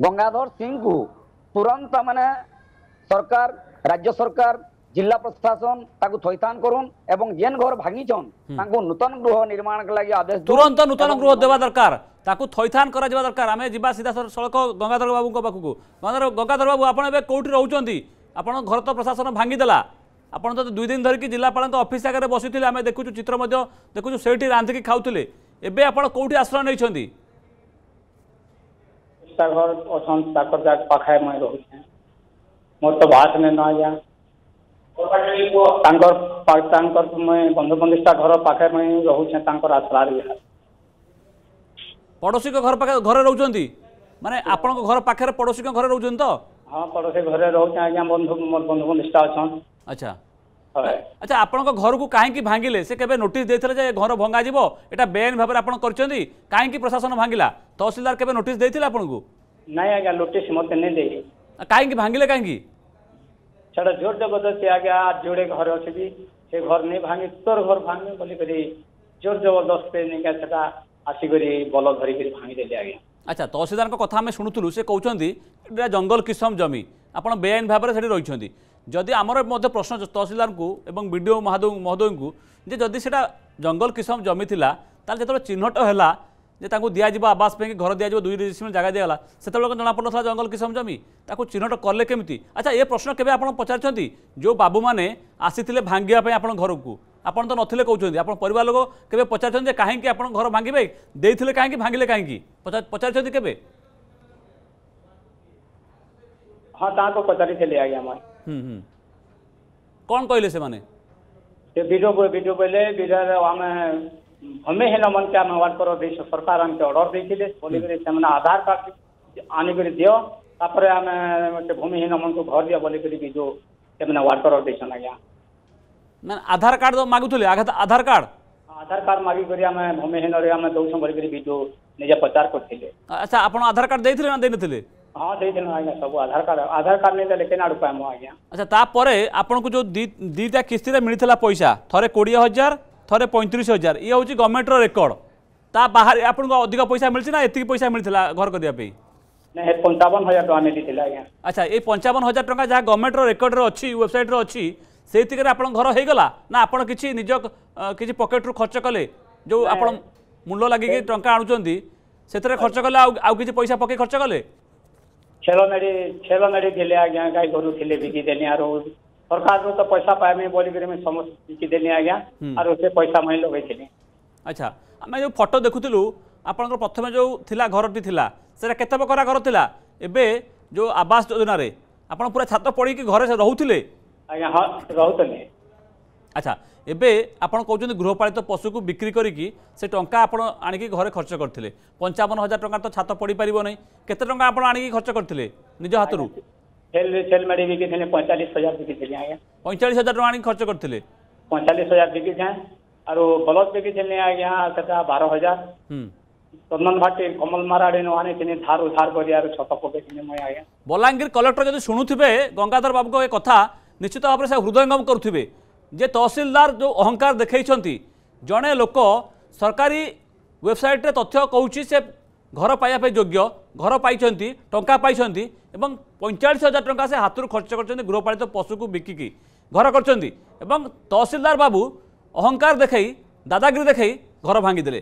গঙ্গাধর সিং কু তুরন্ত মানে সরকার রাজ্য সরকার ଜିଲ୍ଲା ପ୍ରଶାସନ ତାକୁ ଥଇଥାନ କରୁନ୍ ଏବଂ ଯେନ୍ ଘର ଭାଙ୍ଗିଛନ୍ ତାଙ୍କୁ ନୂତନ ଗୃହ ନିର୍ମାଣ ଲାଗି ଆଦେଶ ତୁରନ୍ତ ନୂତନ ଗୃହ ଦେବା ଦରକାର ତାକୁ ଥଇଥାନ କରାଯିବା ଦରକାର ଆମେ ଯିବା ସିଧା ସଳଖ ଗଙ୍ଗାଧର ବାବୁଙ୍କ ପାଖକୁ ଗଙ୍ଗାଧର ବାବୁ ଆପଣ ଏବେ କୋଉଠି ରହୁଛନ୍ତି ଆପଣ ଘର ତ ପ୍ରଶାସନ ଭାଙ୍ଗିଦେଲା ଆପଣ ତ ଦୁଇ ଦିନ ଧରିକି ଜିଲ୍ଲାପାଳଙ୍କ ଅଫିସ ଆଗରେ ବସିଥିଲେ ଆମେ ଦେଖୁଛୁ ଚିତ୍ର ମଧ୍ୟ ଦେଖୁଛୁ ସେଇଠି ରାନ୍ଧିକି ଖାଉଥିଲେ ଏବେ ଆପଣ କୋଉଠି ଆଶ୍ରୟ ନେଇଛନ୍ତି ଘର ଅଛନ୍ତି ତାଙ୍କର ପାଖେ ମୁଇଁ ରହୁଛେ ମୋର ତ ଭାଷ ନେ ନ ଆଜ୍ଞା ତାଙ୍କର ତାଙ୍କର ବନ୍ଧୁ ବନ୍ଧିଷ୍ଠା ଘର ପାଖରେ ମୁଇଁ ରହୁଛେ ତାଙ୍କର ଆଶ୍ରୟରେ ବିହାର ପଡ଼ୋଶୀଙ୍କ ଘର ପାଖରେ ଘରେ ରହୁଛନ୍ତି ମାନେ ଆପଣଙ୍କ ଘର ପାଖରେ ପଡ଼ୋଶୀଙ୍କ ଘରେ ରହୁଛନ୍ତି ତ ହଁ ପଡ଼ୋଶୀ ଘରେ ରହୁଛେ ଆଜ୍ଞା ବନ୍ଧୁ ମୋର ବନ୍ଧୁ ବନ୍ଧିଷ୍ଠା ଅଛନ୍ ଆଚ୍ଛା ଆଚ୍ଛା ଆପଣଙ୍କ ଘରକୁ କାହିଁକି ଭାଙ୍ଗିଲେ ସେ କେବେ ନୋଟିସ୍ ଦେଇଥିଲେ ଯେ ଘର ଭଙ୍ଗାଯିବ ଏଇଟା ବେଆଇନ ଭାବରେ ଆପଣ କରିଛନ୍ତି କାହିଁକି ପ୍ରଶାସନ ଭାଙ୍ଗିଲା ତହସିଲଦାର କେବେ ନୋଟିସ୍ ଦେଇଥିଲେ ଆପଣଙ୍କୁ ନାଇଁ ଆଜ୍ଞା ନୋଟିସ୍ ମୋତେ ନେଇ ଦେଇ କାହିଁକି ଭାଙ୍ଗିଲେ କାହିଁକି ସେଟା ଜୋର ଜବରଦସ୍ତି ଆଜ୍ଞା ଯୋଡ଼େ ଘରେ ଅଛି ବି ସେ ଘର ନେଇ ଭାଙ୍ଗି ତୋର ଘର ଭାଙ୍ଗି ବୋଲିକରି ଜୋର ଜବରଦସ୍ତି ନେଇକା ସେଟା ଆସିକରି ବଲ ଧରିକରି ଭାଙ୍ଗିଦେଲି ଆଜ୍ଞା ଆଚ୍ଛା ତହସିଲଦାରଙ୍କ କଥା ଆମେ ଶୁଣୁଥିଲୁ ସେ କହୁଛନ୍ତି ଏଇଟା ଜଙ୍ଗଲ କିସମ ଜମି ଆପଣ ବେଆଇନ ଭାବରେ ସେଠି ରହିଛନ୍ତି ଯଦି ଆମର ମଧ୍ୟ ପ୍ରଶ୍ନ ତହସିଲଦାରଙ୍କୁ ଏବଂ ବିଡ଼ିଓ ମହାଦେବ ମହୋଦୟଙ୍କୁ ଯେ ଯଦି ସେଇଟା ଜଙ୍ଗଲ କିସମ ଜମି ଥିଲା ତାହେଲେ ଯେତେବେଳେ ଚିହ୍ନଟ ହେଲା যে তাকে দিয়াযিব আবাস পাই ঘর দিয়াযিব দুই ডিসমিল জায়গা দিয়েগলা সেতবে জনাপড়া জঙ্গল কিষম জমি তাকে চিহ্নট কলে কেমি আচ্ছা এ প্রশ্ন কেবে আপনার পচারছেন যে বাবু মানে আসিলে ভাঙ্গা আপনার ঘরকু আপনার তো নথিলে কৌন আপনার পরিবার লোক কেবে পচারছেন যে কাহি আপনার ঘর ভাঙ্গিবে দিয়ে কাহি ভাঙ্গিলে কাহি পচারছেন কেবে হ্যাঁ তাকে পচারিলে আজ্ঞা মানে হুম হুম কন সে ভিডিও ভিডিও কহিলে আমি અમે એના મન ક્યાં અવાજ કરો ଦେଇଛୁ ସରକାର ଆମକୁ ଅର୍ଡର ଦେଇଥିଲେ ବୋଲିକରି ସେମାନେ ଆଧାର କାର୍ଡ ଆଣିକରି ଦିଅ ତାପରେ ଆମେ ଭୂମିହୀନ ମାନଙ୍କୁ ଘର ଦିଅ ବୋଲିକରି ବି ଯୋଉ ସେମାନେ ୱାର୍ଡ କର ଦେଇଛନ୍ ଆଜ୍ଞା ନା ଆଧାର କାର୍ଡ ମାଗୁଥିଲେ ଆଧାର କାର୍ଡ ଆଧାର କାର୍ଡ ମାଗିକରି ଆମେ ଭୂମିହୀନରେ ଆମେ ଦଉଛୁ ବୋଲିକରି ବି ଯୋଉ ନିଜେ ପ୍ରଚାର କରିଥିଲେ ଆଚ୍ଛା ଆପଣ ଆଧାର କାର୍ଡ ଦେଇଥିଲେ ନା ଦେଇନଥିଲେ ହଁ ଦେଇଥିଲୁ ଆଜ୍ଞା ସବୁ ଆଧାର କାର୍ଡ ଆଧାର କାର୍ଡ ନେଇଦେଲେ କେନ୍ ଆଡ଼ୁ ପାଇମୁ ଆଜ୍ଞା ଆଚ୍ଛା ତାପରେ ଆପଣଙ୍କୁ ଯୋଉ ଦୁଇଟା କିସ୍ତିରେ ମିଳିଥିଲା ପଇସା ଥରେ କୋଡ଼ିଏ ହଜାର ଥରେ ପଇଁତିରିଶ ହଜାର ଇଏ ହେଉଛି ଗଭର୍ଣ୍ଣମେଣ୍ଟର ରେକର୍ଡ଼ ତା ବାହାରେ ଆପଣଙ୍କୁ ଅଧିକ ପଇସା ମିଳିଛି ନା ଏତିକି ପଇସା ମିଳିଥିଲା ଘର କରିବା ପାଇଁ ପଞ୍ଚାବନ ହଜାର ଟଙ୍କା ମିଳିଥିଲା ଆଚ୍ଛା ଏଇ ପଞ୍ଚାବନ ହଜାର ଟଙ୍କା ଯାହା ଗଭର୍ଣ୍ଣମେଣ୍ଟର ରେକର୍ଡ଼ରେ ଅଛି ୱେବସାଇଟ୍ରେ ଅଛି ସେଇଥିରେ ଆପଣଙ୍କ ଘର ହେଇଗଲା ନା ଆପଣ କିଛି ନିଜ କିଛି ପକେଟ୍ରୁ ଖର୍ଚ୍ଚ କଲେ ଯେଉଁ ଆପଣ ମୂଲ ଲାଗିକି ଟଙ୍କା ଆଣୁଛନ୍ତି ସେଥିରେ ଖର୍ଚ୍ଚ କଲେ ଆଉ ଆଉ କିଛି ପଇସା ପକେଇ ଖର୍ଚ୍ଚ କଲେ ଛେଲ ମେଢ଼ି ଛେଲ ମେଢ଼ି ଥିଲେ ଆଜ୍ଞା ଗାଈ ଗୋରୁ ଥିଲେ ବିକିଦେଲି ଆରୁ ସରକାରରୁ ତ ପଇସା ପାଇମି ବୋଲିକରି ମୁଇଁ ସମସ୍ତେ ଜିତିଦେଲି ଆଜ୍ଞା ଆରୁ ସେ ପଇସା ମୁଇଁ ଲଗେଇଥିଲି ଆଚ୍ଛା ଆମେ ଯେଉଁ ଫଟୋ ଦେଖୁଥିଲୁ ଆପଣଙ୍କର ପ୍ରଥମେ ଯେଉଁ ଥିଲା ଘରଟି ଥିଲା ସେଟା କେତେ ପ୍ରକାର ଘର ଥିଲା ଏବେ ଯେଉଁ ଆବାସ ଯୋଜନାରେ ଆପଣ ପୁରା ଛାତ ପଡ଼ିକି ଘରେ ରହୁଥିଲେ ଆଜ୍ଞା ହଁ ରହୁଥିଲେ ଆଚ୍ଛା ଏବେ ଆପଣ କହୁଛନ୍ତି ଗୃହପାଳିତ ପଶୁକୁ ବିକ୍ରି କରିକି ସେ ଟଙ୍କା ଆପଣ ଆଣିକି ଘରେ ଖର୍ଚ୍ଚ କରିଥିଲେ ପଞ୍ଚାବନ ହଜାର ଟଙ୍କା ତ ଛାତ ପଡ଼ିପାରିବ ନାହିଁ କେତେ ଟଙ୍କା ଆପଣ ଆଣିକି ଖର୍ଚ୍ଚ କରିଥିଲେ ନିଜ ହାତରୁ हेल सेल मेडि बिकी थिले 45000 बिकी थिले आ 45000 टका खर्च करथिले 45000 बिकी जा आरो ब्लॉक बिकी थिले आ गया सटा 12000 हम चंदन भाटी कमल माराडी न आने थिने धार उधार करि आरो छत पके थिने मय आ बोलांगिर कलेक्टर जदि सुनुथिबे गंगाधर बाबू को ए कथा निश्चित भाबरे से हृदयंगम करथिबे जे तहसीलदार जो अहंकार देखैछंती जणे लोक सरकारी वेबसाइट रे तथ्य कहउछि से ঘর পাইয়া যোগ্য ঘর পাই টঙ্কা পাই এবং পঁয়চাশ হাজার টঙ্কা সে হাতর খরচ করছেন গৃহপালিত পশুকু বিকিকি ঘর করছেন এবং তহসিলদার বাবু অহংকার দেখাই দাদাগিরি দেখাই ঘর ভাঙ্গিদেলে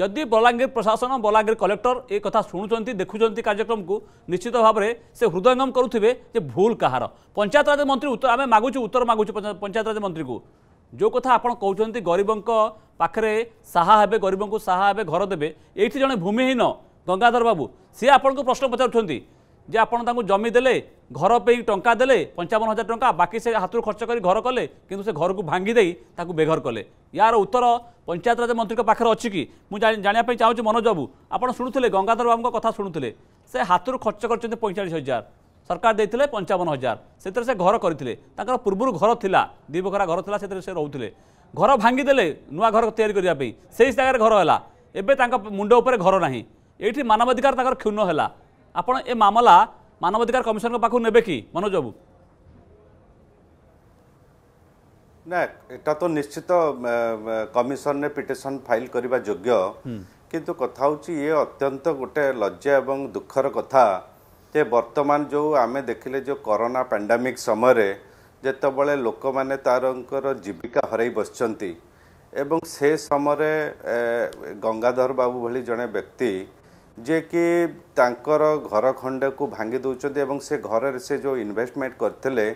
যদি বলাঙ্গীর প্রশাসন বলাঙ্গীর কলেক্টর এই কথা শুণুচার দেখুম কু নিশ্চিত ভাবে সে হৃদয়ঙ্গম করুবে যে ভুল কাহার পঞ্চায়েতরাজ মন্ত্রী উত্তর আমি মাগুছি উত্তর মাগুছু পঞ্চায়েতরাজ মন্ত্রী ଯେଉଁ কথা আপনার କହୁଛନ୍ତି গরিবঙ্ক পাখে সাহা হবে গরিবঙ্ক সাহা হবে ঘর দেবে এইটি জন ভূমিহীন গঙ্গাধর বাবু সি আপনার প্রশ্ন পচারুচ্ছেন যে আপনার তাকে জমি দেলে ঘর পে টঙ্কা দেলে পঞ্চাবন হাজার টঙ্কা বাকি সে হাতর খরচ করে ঘর কলে কিন্তু সে ঘরক ভাঙ্গি দিয়ে তাকে বেঘর কলে ইার উত্তর পঞ্চায়েতরাজ মন্ত্রী পাখে অছি কি জাঁয়া চাহুছি মনোজ বাবু আপনার শুণুলে গঙ্গাধর বাবুঙ্ কথা শুণুলে সে হাতর খরচ করছেন পঁয়চাশ হাজার সরকার দিয়ে পঞ্চাবন হাজার সেতরে সে ঘর করে তাঁর পূর্ব ঘর লা দুই বখরা ঘর লা সেতরে সে রুলে ঘর ভাঙ্গি দেলে নয় ঘর তৈরি করা সেই জায়গায় ঘর হল এবার তাঁর মুন্ড উপরে ঘর না ଏଇଠି ମାନବାଧିକାର ତାଙ୍କର କ୍ଷୁଣ୍ଣ ହେଲା ଆପଣ ଏ ମାମଲା ମାନବାଧିକାର କମିଶନଙ୍କ ପାଖକୁ ନେବେ କି ମନୋଜ ବାବୁ ନା ଏଟା ତ ନିଶ୍ଚିତ କମିଶନରେ ପିଟିସନ ଫାଇଲ କରିବା ଯୋଗ୍ୟ କିନ୍ତୁ କଥା ହେଉଛି ଇଏ ଅତ୍ୟନ୍ତ ଗୋଟେ ଲଜ୍ଜା ଏବଂ ଦୁଃଖର କଥା ଯେ ବର୍ତ୍ତମାନ ଯେଉଁ ଆମେ ଦେଖିଲେ ଯେଉଁ କରୋନା ପାଣ୍ଡାମିକ୍ ସମୟରେ ଯେତେବେଳେ ଲୋକମାନେ ତାରଙ୍କର ଜୀବିକା ହରାଇ ବସିଛନ୍ତି ଏବଂ ସେ ସମୟରେ ଗଙ୍ଗାଧର ବାବୁ ଭଳି ଜଣେ ବ୍ୟକ୍ତି ଯିଏକି ତାଙ୍କର ଘର ଖଣ୍ଡାକୁ ଭାଙ୍ଗି ଦେଉଛନ୍ତି ଏବଂ ସେ ଘରରେ ସେ ଯେଉଁ ଇନଭେଷ୍ଟମେଣ୍ଟ କରିଥିଲେ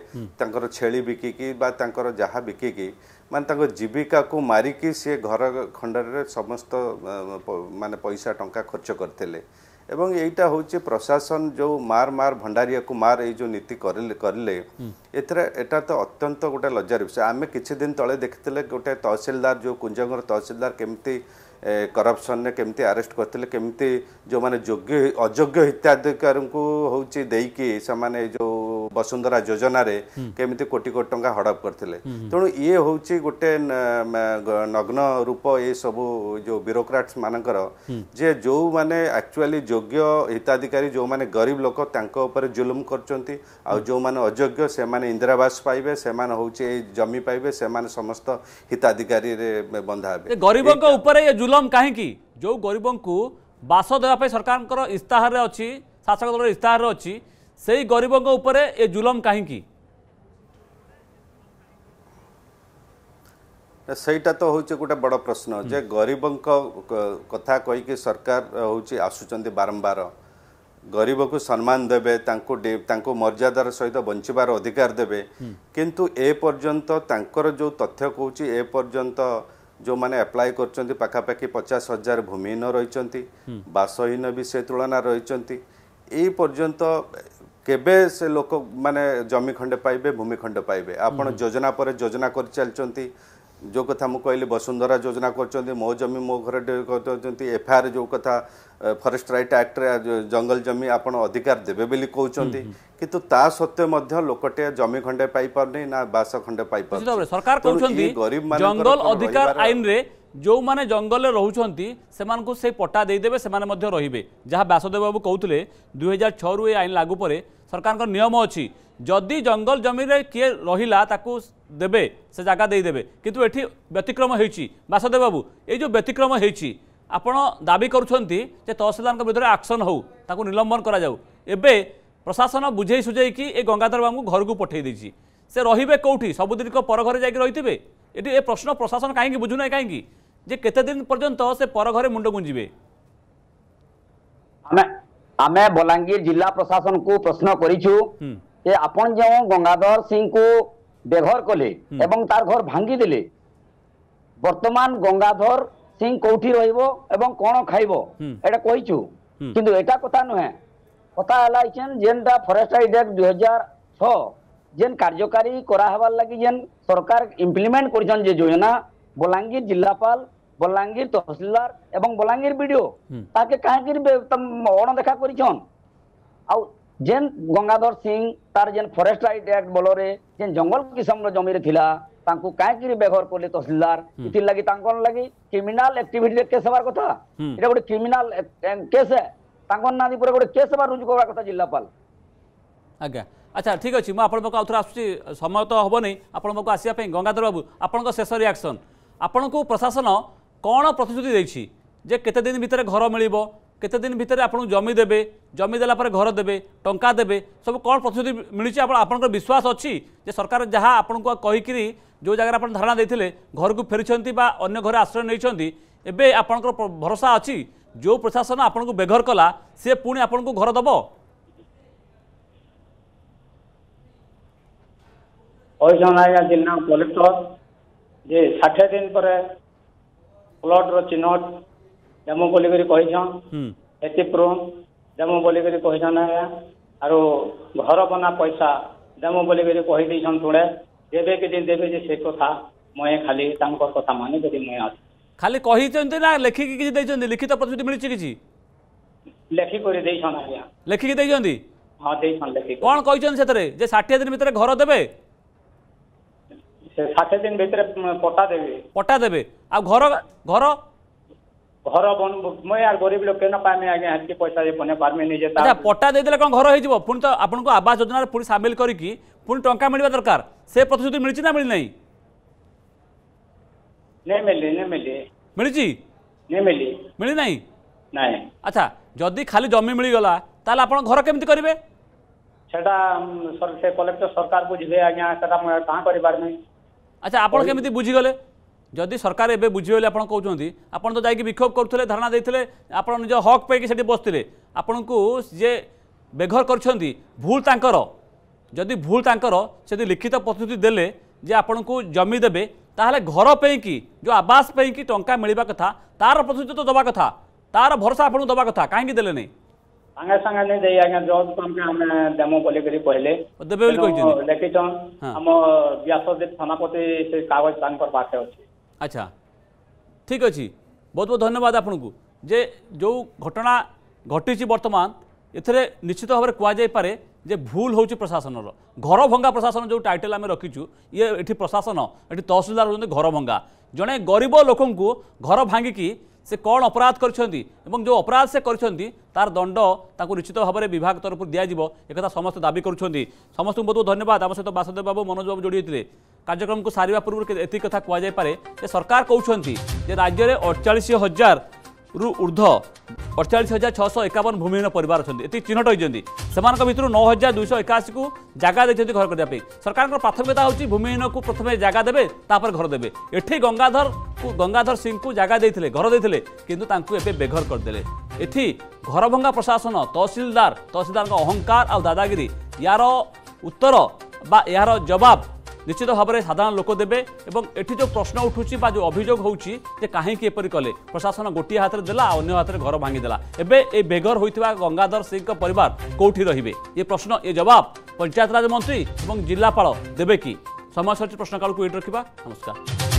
ତାଙ୍କର ଛେଳି ବିକିକି ବା ତାଙ୍କର ଯାହା ବିକିକି ମାନେ ତାଙ୍କ ଜୀବିକାକୁ ମାରିକି ସିଏ ଘର ଖଣ୍ଡରେ ସମସ୍ତ ମାନେ ପଇସା ଟଙ୍କା ଖର୍ଚ୍ଚ କରିଥିଲେ ଏବଂ ଏଇଟା ହେଉଛି ପ୍ରଶାସନ ଯେଉଁ ମାର ମାର ଭଣ୍ଡାରିଆକୁ ମାର ଏଇ ଯେଉଁ ନୀତି କରିଲେ କରିଲେ ଏଥିରେ ଏଇଟା ତ ଅତ୍ୟନ୍ତ ଗୋଟେ ଲଜ୍ଜାର ବିଷୟ ଆମେ କିଛି ଦିନ ତଳେ ଦେଖିଥିଲେ ଗୋଟେ ତହସିଲଦାର ଯେଉଁ କୁଞ୍ଜଙ୍ଗର ତହସିଲଦାର କେମିତି करप्शन केमती आरेस्ट करते केमती जो मैंने योग्य अजोग्य हिताधिकारी हूँ देकी से जो वसुंधरा योजन केमी कोटी कोटी टाइम हड़प करते तेणु ये हूँ गोटे नग्न रूप ये सब जो ब्यूरोक्राट्स मानक जे जो मैंने आकचुआली योग्य हिताधिकारी जो मैंने गरीब लोक जुलूम कर जो मैंने अजोग्य से इंदिरावास पाइबे से जमी पाइबे से समस्त हिताधिकारी बंधा गरीब जुलम कहीं जो गरीब को बास देवाई सरकार इस्ताहार अच्छी शासक दल इस्ताहार अच्छी ସେଇ ଗରିବଙ୍କ ଉପରେ ଏ ଜୁଲମ କାହିଁକି ସେଇଟା ତ ହେଉଛି ଗୋଟେ ବଡ଼ ପ୍ରଶ୍ନ ଯେ ଗରିବଙ୍କ କଥା କହିକି ସରକାର ହେଉଛି ଆସୁଛନ୍ତି ବାରମ୍ବାର ଗରିବକୁ ସମ୍ମାନ ଦେବେ ତାଙ୍କୁ ତାଙ୍କୁ ମର୍ଯ୍ୟାଦାର ସହିତ ବଞ୍ଚିବାର ଅଧିକାର ଦେବେ କିନ୍ତୁ ଏ ପର୍ଯ୍ୟନ୍ତ ତାଙ୍କର ଯେଉଁ ତଥ୍ୟ କହୁଛି ଏ ପର୍ଯ୍ୟନ୍ତ ଯେଉଁମାନେ ଆପ୍ଲାଏ କରିଛନ୍ତି ପାଖାପାଖି ପଚାଶ ହଜାର ଭୂମିହୀନ ରହିଛନ୍ତି ବାସହୀନ ବି ସେ ତୁଳନା ରହିଛନ୍ତି ଏ ପର୍ଯ୍ୟନ୍ତ কেবে সে লোক মানে জমি খণ্ডে পাইবে ভূমি খণ্ডে পাইবে আপনার যোজনা পরে যোজনা করে চালছেন ଯେଉଁ କଥା ମୁଁ କହିଲି ବସୁନ୍ଧରା ଯୋଜନା କରୁଛନ୍ତି ମୋ ଜମି ମୋ ଘର କରୁଛନ୍ତି ଏଫଆଇଆର୍ ଯେଉଁ କଥା ଫରେଷ୍ଟ ରାଇଟ୍ ଆକ୍ଟରେ ଜଙ୍ଗଲ ଜମି ଆପଣ ଅଧିକାର ଦେବେ ବୋଲି କହୁଛନ୍ତି କିନ୍ତୁ ତା ସତ୍ତ୍ୱେ ମଧ୍ୟ ଲୋକଟିଏ ଜମି ଖଣ୍ଡେ ପାଇପାରୁନି ନା ବାସ ଖଣ୍ଡେ ପାଇପାରୁନି ସରକାର କହୁଛନ୍ତି ଗରିବ ଜଙ୍ଗଲ ଅଧିକାର ଆଇନରେ ଯେଉଁମାନେ ଜଙ୍ଗଲରେ ରହୁଛନ୍ତି ସେମାନଙ୍କୁ ସେଇ ପଟା ଦେଇଦେବେ ସେମାନେ ମଧ୍ୟ ରହିବେ ଯାହା ବ୍ୟାସଦେବ ବାବୁ କହୁଥିଲେ ଦୁଇହଜାର ଛଅରୁ ଏ ଆଇନ ଲାଗୁ ପରେ ସରକାରଙ୍କ ନିୟମ ଅଛି যদি জঙ্গল জমিরে কিয়ে রহিলা তাকু দেবে সে জায়গা দিয়ে দেবে কিন্তু এটি ব্যতিক্রম হয়েছি বাসুদেব বাবু এই যে ব্যতিক্রম হয়েছি আপনার দাবি করছেন যে তহসিলদার বিধে আকশন হোক তাকে নিলম্বন করা যাও এবে প্রশাসন বুঝে সুঝে কি এই গঙ্গাধর বাবু ঘরকু পঠাই দিয়েছি সে রহবে কেউটি সবুদিন পর ঘরে যাই রইবে এটি এ প্রশ্ন প্রশাসন কাহি বুঝু না কাহি যে কতদিন পর্যন্ত সে পর ঘরে মুন্ড গুঞ্জিবে আমি বলাঙ্গীর জেলা প্রশাসন কু প্রশ্ন করেছু যে আপন যে গঙ্গাধর সিং কু বেঘর কলে এবং তার ঘর ভাঙ্গি দিলে বর্তমান গঙ্গাধর সিং কোটি রহব এবং কন খাইব এটা কইছু কিন্তু এটা কথা নুহে কথা হলাইছেন ইছেন যেনটা ফরেস্ট আইড এক্ট দুই হাজার ছ যেন কার্যকারী করা হবার লাগি যেন সরকার ইমপ্লিমেন্ট করছেন যে যোজনা বলাঙ্গীর জেলাপাল বলাঙ্গীর তহসিলদার এবং বলাঙ্গীর বিডিও তাকে কাহিঁকির অণদেখা করছেন আউ ଯେନ୍ ଗଙ୍ଗାଧର ସିଂ ତାର ଯେନ୍ ଫରେଷ୍ଟ ରାଇଟ୍ ଆକ୍ଟ ବଳରେ ଯେନ୍ ଜଙ୍ଗଲ କିସମର ଜମିରେ ଥିଲା ତାଙ୍କୁ କାହିଁକିରି ବ୍ୟବହାର କଲେ ତହସିଲଦାର ଏଥିର୍ ଲାଗି ତାଙ୍କର ଲାଗି କ୍ରିମିନାଲ ଆକ୍ଟିଭିଟିରେ କେସ୍ ହେବାର କଥା ଏଇଟା ଗୋଟେ କ୍ରିମିନାଲ କେସ୍ ତାଙ୍କର ନାଁ ଉପରେ ଗୋଟେ କେସ୍ ହେବାର ରୁଜୁ କରିବା କଥା ଜିଲ୍ଲାପାଳ ଆଜ୍ଞା ଆଚ୍ଛା ଠିକ୍ ଅଛି ମୁଁ ଆପଣଙ୍କ ପାଖକୁ ଆଉଥରେ ଆସୁଛି ସମୟ ତ ହେବନି ଆପଣଙ୍କ ପାଖକୁ ଆସିବା ପାଇଁ ଗଙ୍ଗାଧର ବାବୁ ଆପଣଙ୍କ ଶେଷ ରିଆକ୍ସନ୍ ଆପଣଙ୍କୁ ପ୍ରଶାସନ କ'ଣ ପ୍ରତିଶ୍ରୁତି ଦେଇଛି ଯେ କେତେ ଦିନ ଭିତରେ ଘର ମିଳିବ केतेदिन भितर आपको जमी देवे जमी देलापर घर देवे टा दे सब कौन प्रतिश्रुति मिली आपंकर विश्वास अच्छी सरकार जहाँ आपको कहीकि जो जगार आप धारणा देते घर को फेरी अगर घर आश्रय नहीं भरोसा अच्छी जो प्रशासन को बेघर कला सी पुणी आपन को घर दब जिला कलेक्टर जे ठाठी दिन पर प्लट रिन्ह ଦେମୁ ବୋଲିକରି କହିଛନ୍ ଏଥିପ୍ରୁ ଦେମୁ ବୋଲିକରି କହିଛନ୍ ଆଜ୍ଞା ଆରୁ ଘର ବନା ପଇସା ଦେମୁ ବୋଲିକରି କହିଦେଇଛନ୍ ତୁଳେ ଦେବେ କି ଦେଇ ଦେବେ ଯେ ସେ କଥା ମୁଇଁ ଖାଲି ତାଙ୍କର କଥା ମାନିକରି ମୁଇଁ ଆସ ଖାଲି କହିଛନ୍ତି ନା ଲେଖିକି କିଛି ଦେଇଛନ୍ତି ଲିଖିତ ପ୍ରତିଶ୍ରୁତି ମିଳିଛି କିଛି ଲେଖିକରି ଦେଇଛନ୍ ଆଜ୍ଞା ଲେଖିକି ଦେଇଛନ୍ତି ହଁ ଦେଇଛନ୍ ଲେଖି କ'ଣ କହିଛନ୍ତି ସେଥିରେ ଯେ ଷାଠିଏ ଦିନ ଭିତରେ ଘର ଦେବେ ଷାଠିଏ ଦିନ ଭିତରେ ପଟା ଦେବେ ପଟା ଦେବେ ଆଉ ଘର ଘର ঘর মই আর গরিব লোক কেন পাইমি আজ্ঞা হেতকি পয়সা বনে পারমি নিজে আচ্ছা পটা দিয়ে কম ঘর হয়ে যাব পুঁ তো আপনার আবাস যোজনার পুঁ সামিল করি পুঁ টঙ্কা মিলবা দরকার সে প্রতিশ্রুতি মিলছে না মিলি নাই মিলি মিলি মিলিছি মিলি মিলি নাই নাই আচ্ছা যদি খালি জমি মিলিগলা তাহলে আপনার ঘর কেমতি করবে সেটা সে কলেক্টর সরকার বুঝবে আজ্ঞা সেটা কাঁ করিপারমি আচ্ছা আপনার কেমতি বুঝিগলে जदि सरकार एवं बुझे आप कहते आप विक्षोभ करते धारणा देते आपज हक पाई बसते आपण को जे बेघर कर भूल तर जदि भूल तर से लिखित प्रस्तुति जे आपण को जमी देवे तेल घर कि जो आवास पर टा मिलवा कथा तार प्रस्तुति तो दवा कथा तार भरोसा आपको दवा कथा कहीं दे सांगे सांगे नहीं दे आज्ञा जज को देमो बोल कर लिखिचन आम व्यासदेव थानापति से कागज तक अच्छे আচ্ছা ঠিক আছে বহু বহু ধন্যবাদ আপনার যে যে ঘটনা ঘটিছি বর্তমান এতে নিশ্চিত ভাবে কুযাইপরে যে ভুল হচ্ছে প্রশাসনর ঘর ভঙ্গা প্রশাসন যে টাইটেল আমি রকিছু ইয়ে এটি প্রশাসন এটি তহসিলদার হচ্ছেন ঘর ভঙ্গা জনে গরিব লোক ঘর ভাঙ্গিকি সে কণ অপরাধ করছেন এবং যে অপরাধ সে করছেন তার দণ্ড তাকে নিশ্চিত ভাবে বিভাগ তরফ দিয়াযিব একথা সমস্ত দাবি করছেন সমস্ত বহু ধন্যবাদ আমার সহ বাসুদেব বাবু মনোজ বাবু যোড়িয়ে কার্যক্রমকে সারা পূর্ব এত কথা কুযাইপরে যে সরকার কৌন যে রাজ্যের অড়চাশ হাজার রু ঊর্ধ্ব অড়চাশ হাজার ছশো একাবন ভূমিহীন পরিবার অনেক এটি চিহ্নট হয়েছেন সে ভিতর নয় হাজার দুইশ একাশি কু জায়গা দিয়েছেন ঘর করা সরকার প্রাথমিকতা হচ্ছে ভূমিহীনকু প্রথমে জায়গা দেবে তাপরে ঘর দেবে এটি গঙ্গাধর ଗଙ୍ଗାଧର ସିଂହଙ୍କୁ ଜାଗା ଦେଇଥିଲେ ଘର ଦେଇଥିଲେ କିନ୍ତୁ ତାଙ୍କୁ ଏବେ ବେଘର କରିଦେଲେ ଏଠି ଘରଭଙ୍ଗା ପ୍ରଶାସନ ତହସିଲଦାର ତହସିଲଦାରଙ୍କ ଅହଙ୍କାର ଆଉ ଦାଦାଗିରି ୟାର ଉତ୍ତର ବା ଏହାର ଜବାବ ନିଶ୍ଚିତ ଭାବରେ ସାଧାରଣ ଲୋକ ଦେବେ ଏବଂ ଏଠି ଯେଉଁ ପ୍ରଶ୍ନ ଉଠୁଛି ବା ଯେଉଁ ଅଭିଯୋଗ ହେଉଛି ଯେ କାହିଁକି ଏପରି କଲେ ପ୍ରଶାସନ ଗୋଟିଏ ହାତରେ ଦେଲା ଆଉ ଅନ୍ୟ ହାତରେ ଘର ଭାଙ୍ଗିଦେଲା ଏବେ ଏ ବେଘର ହୋଇଥିବା ଗଙ୍ଗାଧର ସିଂହଙ୍କ ପରିବାର କେଉଁଠି ରହିବେ ଏ ପ୍ରଶ୍ନ ଏ ଜବାବ ପଞ୍ଚାୟତରାଜ ମନ୍ତ୍ରୀ ଏବଂ ଜିଲ୍ଲାପାଳ ଦେବେ କି ସମୟ ସରିଛି ପ୍ରଶ୍ନକାଳକୁ ଏଇଠି ରଖିବା ନମସ୍କାର